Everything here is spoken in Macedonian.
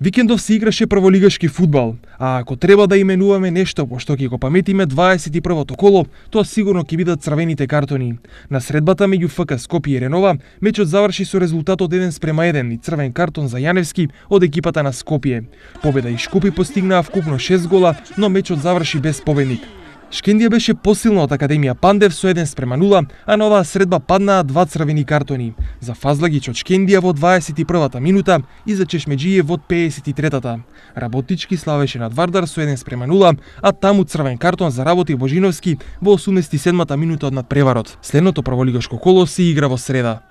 Викендов се играше прволигашки фудбал, а ако треба да именуваме нешто по што ќе го паметиме 21-то коло, тоа сигурно ќе бидат црвените картони. На средбата меѓу ФК Скопје и Ренова, мечот заврши со резултатот 1 спрема 1 и црвен картон за Јаневски од екипата на Скопје. Победа и Шкупи постигнаа вкупно 6 гола, но мечот заврши без победник. Шкендија беше посилна од Академија Пандев со 1 спрема 0, а на оваа средба паднаа два црвени картони. За Фазлагич од Шкендија во 21-та минута и за Чешмеджије во 53-та. Работички славеше над Вардар со 1 спрема 0, а таму црвен картон за работи Божиновски во 87-та минута од надпреварот. Следното праволигашко коло се игра во среда.